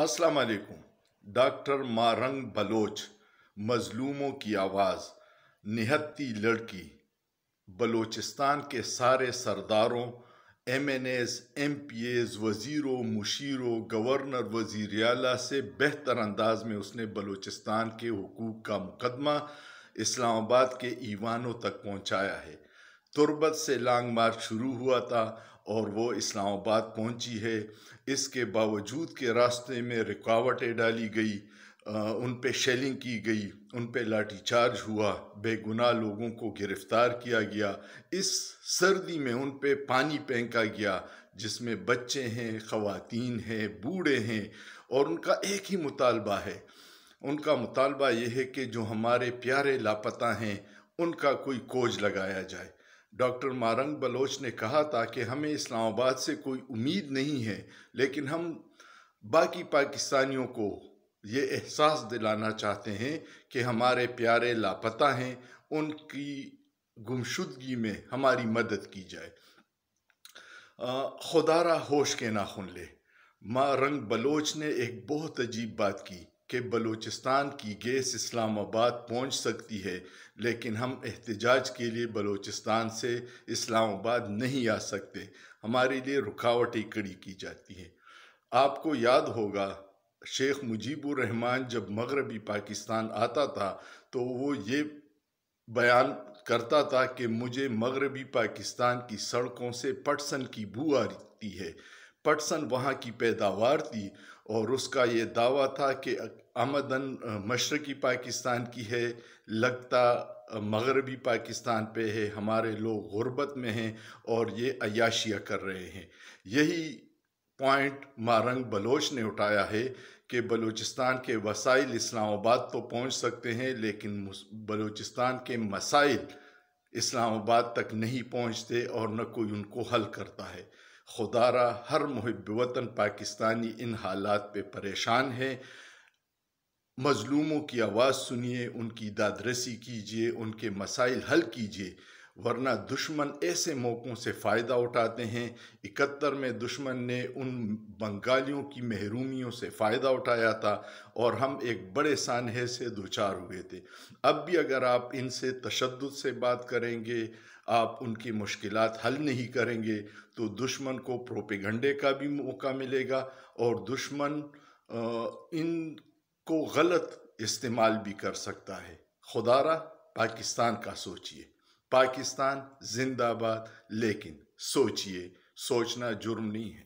अस्सलाम वालेकुम doctor मारंग Bloch मजलूमों की आवाज़ निहत्ती लड़की बलोचिस्तान के सारे सरदारों M N S M P S वज़ीरों मुशीरों गवर्नर वजीर अला से बेहतर अंदाज में उसने बलोचिस्तान के हकूक़ का मुकदमा इस्लामाबाद के ईवानों तक पहुँचाया है तुरबत से लॉन्ग मार्च शुरू हुआ था और वो इस्लामाबाद पहुंची है इसके बावजूद के रास्ते में रुकावटें डाली गई आ, उन पे शेलिंग की गई उन पे लाठीचार्ज हुआ बेगुनाह लोगों को गिरफ्तार किया गया इस सर्दी में उन पे पानी फेंका गया जिसमें बच्चे हैं ख़वातीन हैं बूढ़े हैं और उनका एक ही मुतालबा है उनका मुतालबा यह है कि जो हमारे प्यारे लापता हैं उनका कोई कोज लगाया जाए डॉक्टर मारंग बलोच ने कहा था कि हमें इस्लामाबाद से कोई उम्मीद नहीं है लेकिन हम बाकी पाकिस्तानियों को ये एहसास दिलाना चाहते हैं कि हमारे प्यारे लापता हैं उनकी गुमशुदगी में हमारी मदद की जाए खुदारा होश के नाखुन ले माँ रंग बलोच ने एक बहुत अजीब बात की कि बलूचिस्तान की गैस इस्लामाबाद पहुंच सकती है लेकिन हम एहतजाज के लिए बलूचिस्तान से इस्लामाबाद नहीं आ सकते हमारे लिए रुकावटें कड़ी की जाती हैं आपको याद होगा शेख मुजीबुर रहमान जब मगरबी पाकिस्तान आता था तो वो ये बयान करता था कि मुझे मगरबी पाकिस्तान की सड़कों से पटसन की बू आती है पटसन वहाँ की पैदावार थी और उसका ये दावा था कि आमदन मशरक़ी पाकिस्तान की है लगता मगरबी पाकिस्तान पे है हमारे लोग गुरबत में हैं और ये अयाशियाँ कर रहे हैं यही पॉइंट मारंग बलोच ने उठाया है कि बलूचिस्तान के वसाइल इस्लामाबाद तो पहुंच सकते हैं लेकिन बलूचिस्तान के मसाइल इस्लामाबाद तक नहीं पहुंचते और न कोई उनको हल करता है खुदारा हर मुहब वतन पाकिस्तानी इन हालात पे परेशान है मज़लूमों की आवाज़ सुनिए उनकी दादरसी कीजिए उनके मसाइल हल कीजिए वरना दुश्मन ऐसे मौक़ों से फ़ायदा उठाते हैं इकहत्तर में दुश्मन ने उन बंगालियों की महरूमियों से फ़ायदा उठाया था और हम एक बड़े सानहे से दुचार हुए थे अब भी अगर आप इनसे तशद से बात करेंगे आप उनकी मुश्किल हल नहीं करेंगे तो दुश्मन को प्रोपेगंडे का भी मौका मिलेगा और दुश्मन इनको गलत इस्तेमाल भी कर सकता है खुदारा पाकिस्तान का सोचिए पाकिस्तान जिंदाबाद लेकिन सोचिए सोचना जुर्म नहीं है